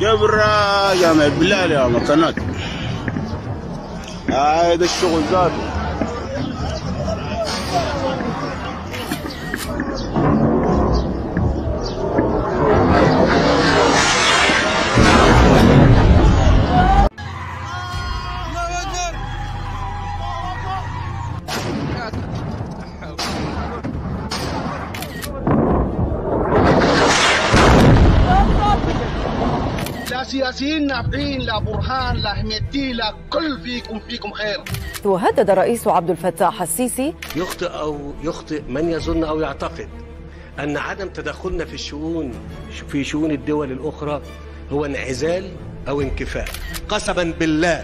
جبرة يا مال بلال يا مكانات هذا الشغل ذاته ياسين نافعين لا برهان لا حميدتي لا كل فيكم فيكم خير وهدد الرئيس عبد الفتاح السيسي يخطئ أو يخطئ من يظن أو يعتقد أن عدم تدخلنا في الشؤون في شؤون الدول الأخرى هو انعزال أو انكفاء قسما بالله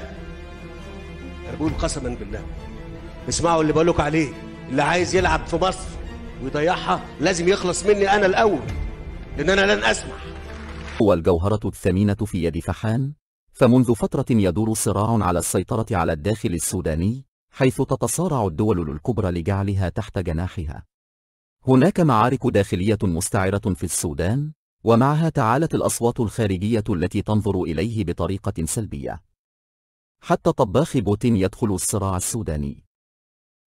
أنا بقول قسما بالله اسمعوا اللي بقول لكم عليه اللي عايز يلعب في مصر ويضيعها لازم يخلص مني أنا الأول لأن أنا لن أسمح هو الجوهرة الثمينة في يد فحام فمنذ فترة يدور صراع على السيطرة على الداخل السوداني حيث تتصارع الدول الكبرى لجعلها تحت جناحها هناك معارك داخلية مستعرة في السودان ومعها تعالت الأصوات الخارجية التي تنظر إليه بطريقة سلبية حتى طباخ بوتين يدخل الصراع السوداني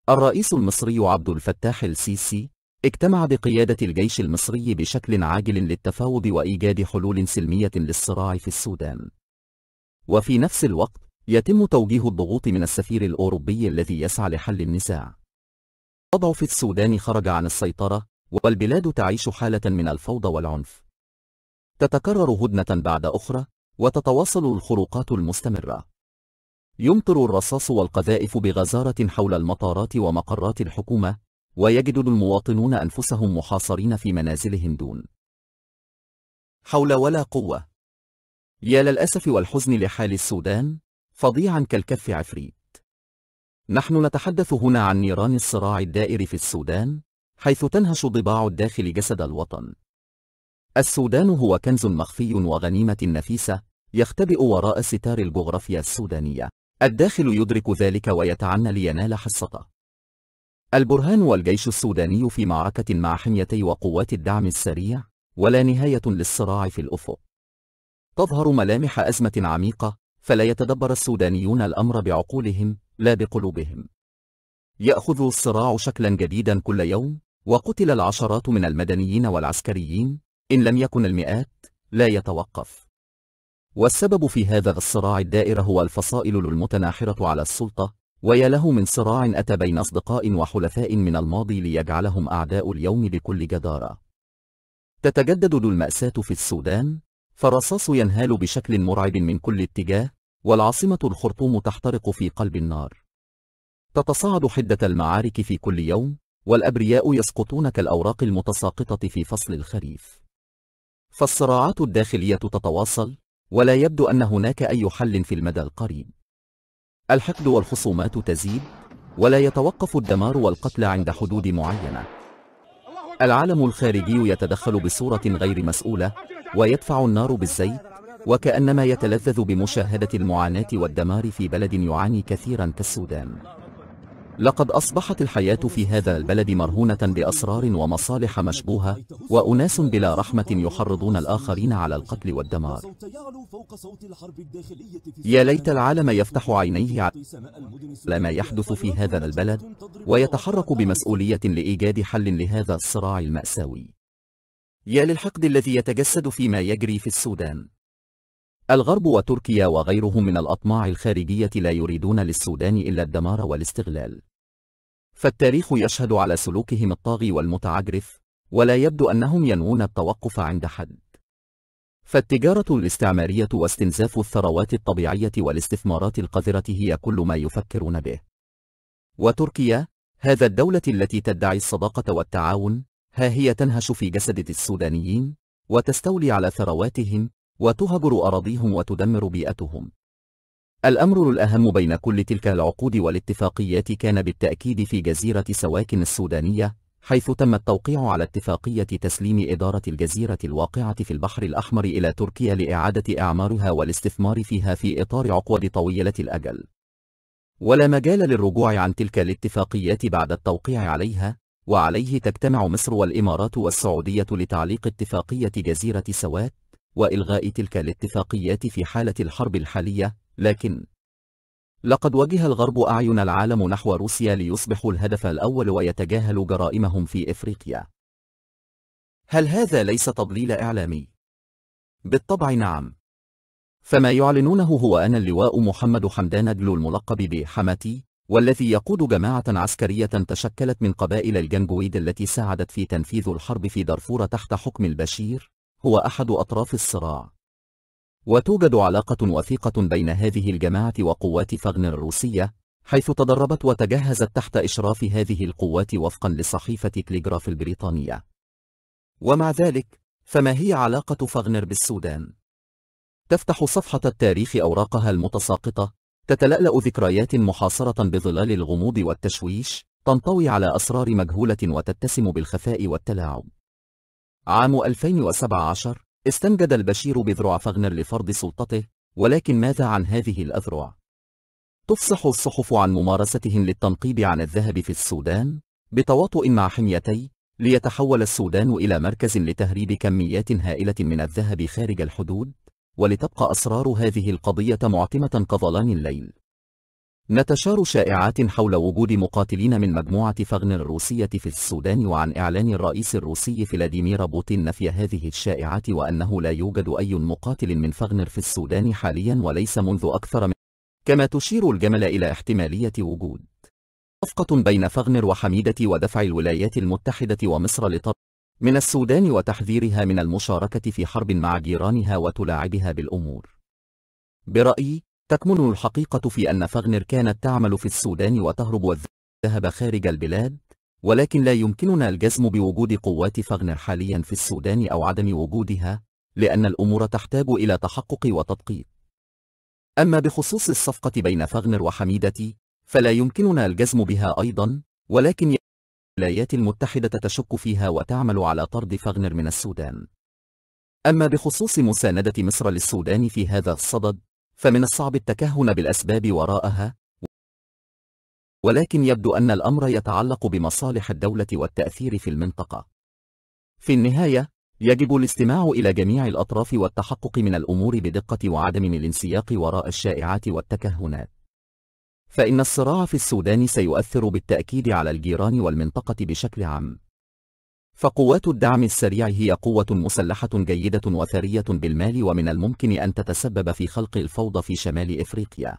الرئيس المصري عبد الفتاح السيسي اجتمع بقيادة الجيش المصري بشكل عاجل للتفاوض وإيجاد حلول سلمية للصراع في السودان وفي نفس الوقت يتم توجيه الضغوط من السفير الأوروبي الذي يسعى لحل النزاع وضع في السودان خرج عن السيطرة والبلاد تعيش حالة من الفوضى والعنف تتكرر هدنة بعد أخرى وتتواصل الخروقات المستمرة يمطر الرصاص والقذائف بغزارة حول المطارات ومقرات الحكومة ويجد المواطنون أنفسهم محاصرين في منازلهم دون حول ولا قوة يا للأسف والحزن لحال السودان فظيعا كالكف عفريت نحن نتحدث هنا عن نيران الصراع الدائر في السودان حيث تنهش ضباع الداخل جسد الوطن السودان هو كنز مخفي وغنيمة نفيسة يختبئ وراء ستار الجغرافيا السودانية الداخل يدرك ذلك ويتعنى لينال حصته البرهان والجيش السوداني في معركة مع حميتي وقوات الدعم السريع ولا نهاية للصراع في الأفق تظهر ملامح أزمة عميقة فلا يتدبر السودانيون الأمر بعقولهم لا بقلوبهم يأخذ الصراع شكلا جديدا كل يوم وقتل العشرات من المدنيين والعسكريين إن لم يكن المئات لا يتوقف والسبب في هذا الصراع الدائر هو الفصائل المتناحرة على السلطة ويا له من صراع أتى بين أصدقاء وحلفاء من الماضي ليجعلهم أعداء اليوم بكل جدارة تتجدد المأساة في السودان فالرصاص ينهال بشكل مرعب من كل اتجاه والعاصمة الخرطوم تحترق في قلب النار تتصاعد حدة المعارك في كل يوم والأبرياء يسقطون كالأوراق المتساقطة في فصل الخريف فالصراعات الداخلية تتواصل ولا يبدو أن هناك أي حل في المدى القريب الحقد والخصومات تزيد ولا يتوقف الدمار والقتل عند حدود معينة العالم الخارجي يتدخل بصورة غير مسؤولة ويدفع النار بالزيت وكأنما يتلذذ بمشاهدة المعاناة والدمار في بلد يعاني كثيرا كالسودان لقد أصبحت الحياة في هذا البلد مرهونة بأسرار ومصالح مشبوهة وأناس بلا رحمة يحرضون الآخرين على القتل والدمار يا ليت العالم يفتح عينيه على ما يحدث في هذا البلد ويتحرك بمسؤولية لإيجاد حل لهذا الصراع المأساوي يا للحقد الذي يتجسد فيما يجري في السودان الغرب وتركيا وغيرهم من الأطماع الخارجية لا يريدون للسودان إلا الدمار والاستغلال فالتاريخ يشهد على سلوكهم الطاغي والمتعجرف ولا يبدو أنهم ينوون التوقف عند حد فالتجارة الاستعمارية واستنزاف الثروات الطبيعية والاستثمارات القذرة هي كل ما يفكرون به وتركيا هذا الدولة التي تدعي الصداقة والتعاون ها هي تنهش في جسد السودانيين وتستولي على ثرواتهم وتهجر أراضيهم وتدمر بيئتهم الأمر الأهم بين كل تلك العقود والاتفاقيات كان بالتأكيد في جزيرة سواكن السودانية حيث تم التوقيع على اتفاقية تسليم إدارة الجزيرة الواقعة في البحر الأحمر إلى تركيا لإعادة إعمارها والاستثمار فيها في إطار عقود طويلة الأجل ولا مجال للرجوع عن تلك الاتفاقيات بعد التوقيع عليها وعليه تجتمع مصر والإمارات والسعودية لتعليق اتفاقية جزيرة سواك وإلغاء تلك الاتفاقيات في حالة الحرب الحالية لكن لقد وجه الغرب أعين العالم نحو روسيا ليصبح الهدف الأول ويتجاهل جرائمهم في إفريقيا هل هذا ليس تضليل إعلامي؟ بالطبع نعم فما يعلنونه هو أن اللواء محمد حمدان أجلو الملقب بحماتي والذي يقود جماعة عسكرية تشكلت من قبائل الجنجويد التي ساعدت في تنفيذ الحرب في دارفور تحت حكم البشير هو أحد أطراف الصراع وتوجد علاقة وثيقة بين هذه الجماعة وقوات فاغنر الروسية حيث تدربت وتجهزت تحت إشراف هذه القوات وفقا لصحيفة كليغراف البريطانية ومع ذلك فما هي علاقة فاغنر بالسودان؟ تفتح صفحة التاريخ أوراقها المتساقطة تتلألأ ذكريات محاصرة بظلال الغموض والتشويش تنطوي على أسرار مجهولة وتتسم بالخفاء والتلاعب عام 2017 استنجد البشير بذرع فغنر لفرض سلطته ولكن ماذا عن هذه الأذرع؟ تفصح الصحف عن ممارستهم للتنقيب عن الذهب في السودان بتواطؤ مع حميتي ليتحول السودان إلى مركز لتهريب كميات هائلة من الذهب خارج الحدود ولتبقى أسرار هذه القضية معتمة كظلام الليل نتشار شائعات حول وجود مقاتلين من مجموعة فغن الروسية في السودان وعن إعلان الرئيس الروسي فلاديمير بوتين نفي هذه الشائعات وأنه لا يوجد أي مقاتل من فغنر في السودان حاليا وليس منذ أكثر من كما تشير الجمل إلى احتمالية وجود صفقة بين فغنر وحميدة ودفع الولايات المتحدة ومصر لطرد من السودان وتحذيرها من المشاركة في حرب مع جيرانها وتلاعبها بالأمور برأيي تكمن الحقيقة في أن فغنر كانت تعمل في السودان وتهرب والذهب خارج البلاد ولكن لا يمكننا الجزم بوجود قوات فغنر حاليا في السودان أو عدم وجودها لأن الأمور تحتاج إلى تحقق وتدقيق أما بخصوص الصفقة بين فغنر وحميدتي فلا يمكننا الجزم بها أيضا ولكن الولايات المتحدة تشك فيها وتعمل على طرد فغنر من السودان أما بخصوص مساندة مصر للسودان في هذا الصدد فمن الصعب التكهن بالأسباب وراءها ولكن يبدو أن الأمر يتعلق بمصالح الدولة والتأثير في المنطقة في النهاية يجب الاستماع إلى جميع الأطراف والتحقق من الأمور بدقة وعدم الانسياق وراء الشائعات والتكهنات فإن الصراع في السودان سيؤثر بالتأكيد على الجيران والمنطقة بشكل عام فقوات الدعم السريع هي قوة مسلحة جيدة وثرية بالمال ومن الممكن أن تتسبب في خلق الفوضى في شمال إفريقيا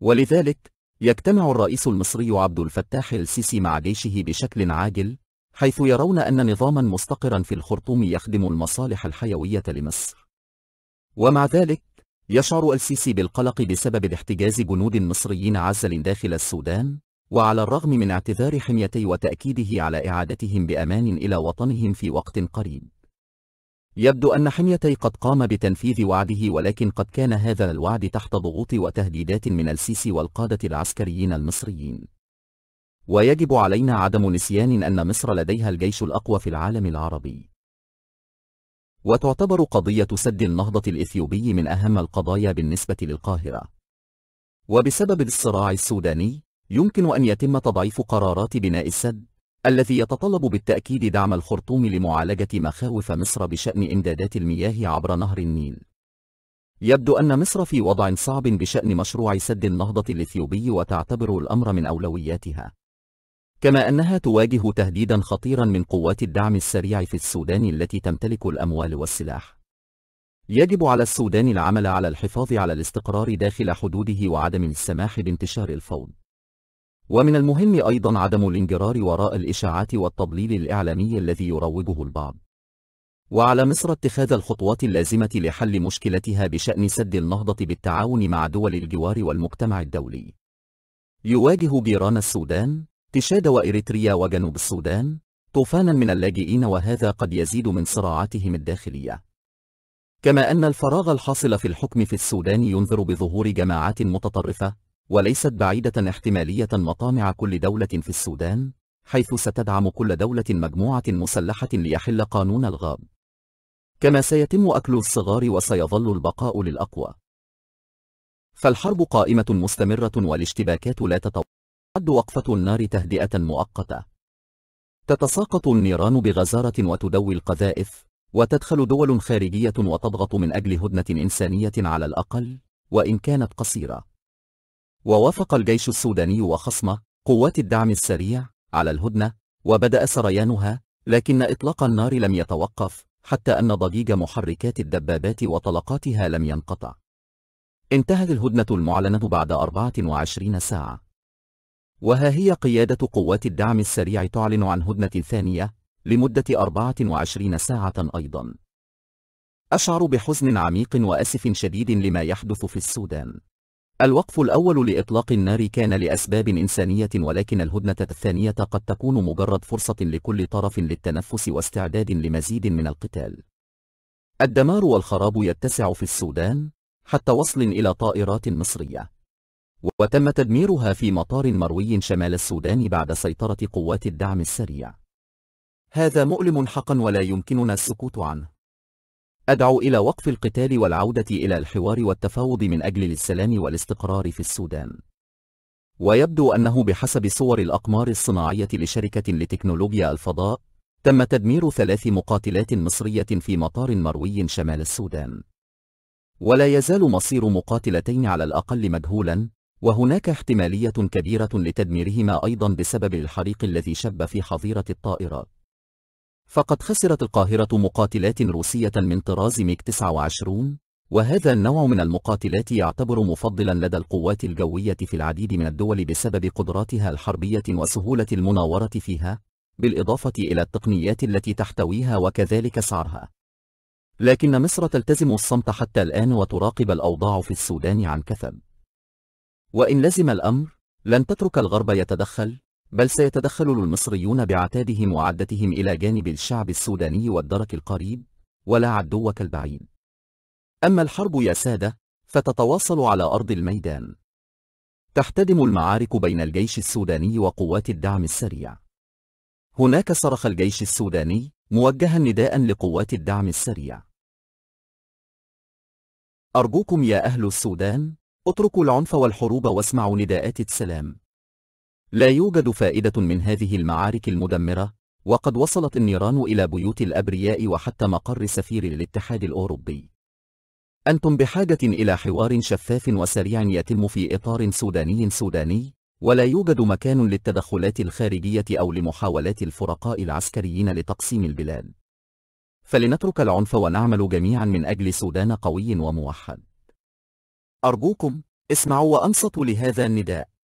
ولذلك يجتمع الرئيس المصري عبد الفتاح السيسي مع جيشه بشكل عاجل حيث يرون أن نظاما مستقرا في الخرطوم يخدم المصالح الحيوية لمصر ومع ذلك يشعر السيسي بالقلق بسبب احتجاز جنود مصريين عزل داخل السودان وعلى الرغم من اعتذار حميتي وتأكيده على إعادتهم بأمان إلى وطنهم في وقت قريب يبدو أن حميتي قد قام بتنفيذ وعده ولكن قد كان هذا الوعد تحت ضغوط وتهديدات من السيسي والقادة العسكريين المصريين ويجب علينا عدم نسيان أن مصر لديها الجيش الأقوى في العالم العربي وتعتبر قضية سد النهضة الإثيوبي من أهم القضايا بالنسبة للقاهرة وبسبب الصراع السوداني يمكن أن يتم تضعيف قرارات بناء السد الذي يتطلب بالتأكيد دعم الخرطوم لمعالجة مخاوف مصر بشأن إمدادات المياه عبر نهر النيل يبدو أن مصر في وضع صعب بشأن مشروع سد النهضة الإثيوبي وتعتبر الأمر من أولوياتها كما أنها تواجه تهديدا خطيرا من قوات الدعم السريع في السودان التي تمتلك الأموال والسلاح يجب على السودان العمل على الحفاظ على الاستقرار داخل حدوده وعدم السماح بانتشار الفوضى ومن المهم أيضا عدم الانجرار وراء الإشاعات والتضليل الإعلامي الذي يروجه البعض وعلى مصر اتخاذ الخطوات اللازمة لحل مشكلتها بشأن سد النهضة بالتعاون مع دول الجوار والمجتمع الدولي يواجه جيران السودان تشاد وإريتريا وجنوب السودان طوفانا من اللاجئين وهذا قد يزيد من صراعاتهم الداخلية كما أن الفراغ الحاصل في الحكم في السودان ينذر بظهور جماعات متطرفة وليست بعيدة احتمالية مطامع كل دولة في السودان حيث ستدعم كل دولة مجموعة مسلحة ليحل قانون الغاب كما سيتم أكل الصغار وسيظل البقاء للأقوى فالحرب قائمة مستمرة والاشتباكات لا تتعد وقفة النار تهدئة مؤقتة تتساقط النيران بغزارة وتدوي القذائف وتدخل دول خارجية وتضغط من أجل هدنة إنسانية على الأقل وإن كانت قصيرة ووافق الجيش السوداني وخصمه قوات الدعم السريع على الهدنة وبدأ سريانها لكن إطلاق النار لم يتوقف حتى أن ضجيج محركات الدبابات وطلقاتها لم ينقطع انتهت الهدنة المعلنة بعد 24 ساعة وها هي قيادة قوات الدعم السريع تعلن عن هدنة ثانية لمدة 24 ساعة أيضا أشعر بحزن عميق وأسف شديد لما يحدث في السودان الوقف الأول لإطلاق النار كان لأسباب إنسانية ولكن الهدنة الثانية قد تكون مجرد فرصة لكل طرف للتنفس واستعداد لمزيد من القتال. الدمار والخراب يتسع في السودان حتى وصل إلى طائرات مصرية. وتم تدميرها في مطار مروي شمال السودان بعد سيطرة قوات الدعم السريع. هذا مؤلم حقا ولا يمكننا السكوت عنه. أدعو إلى وقف القتال والعودة إلى الحوار والتفاوض من أجل السلام والاستقرار في السودان ويبدو أنه بحسب صور الأقمار الصناعية لشركة لتكنولوجيا الفضاء تم تدمير ثلاث مقاتلات مصرية في مطار مروي شمال السودان ولا يزال مصير مقاتلتين على الأقل مجهولا وهناك احتمالية كبيرة لتدميرهما أيضا بسبب الحريق الذي شب في حظيرة الطائرات فقد خسرت القاهرة مقاتلات روسية من طراز ميك 29 وهذا النوع من المقاتلات يعتبر مفضلا لدى القوات الجوية في العديد من الدول بسبب قدراتها الحربية وسهولة المناورة فيها بالإضافة إلى التقنيات التي تحتويها وكذلك سعرها لكن مصر تلتزم الصمت حتى الآن وتراقب الأوضاع في السودان عن كثب وإن لزم الأمر لن تترك الغرب يتدخل بل سيتدخل المصريون بعتادهم وعدتهم إلى جانب الشعب السوداني والدرك القريب ولا عدوك البعيد أما الحرب يا سادة فتتواصل على أرض الميدان تحتدم المعارك بين الجيش السوداني وقوات الدعم السريع هناك صرخ الجيش السوداني موجها نداء لقوات الدعم السريع أرجوكم يا أهل السودان اتركوا العنف والحروب واسمعوا نداءات السلام لا يوجد فائدة من هذه المعارك المدمرة وقد وصلت النيران إلى بيوت الأبرياء وحتى مقر سفير الاتحاد الأوروبي أنتم بحاجة إلى حوار شفاف وسريع يتم في إطار سوداني سوداني ولا يوجد مكان للتدخلات الخارجية أو لمحاولات الفرقاء العسكريين لتقسيم البلاد فلنترك العنف ونعمل جميعا من أجل سودان قوي وموحد أرجوكم اسمعوا وأنصتوا لهذا النداء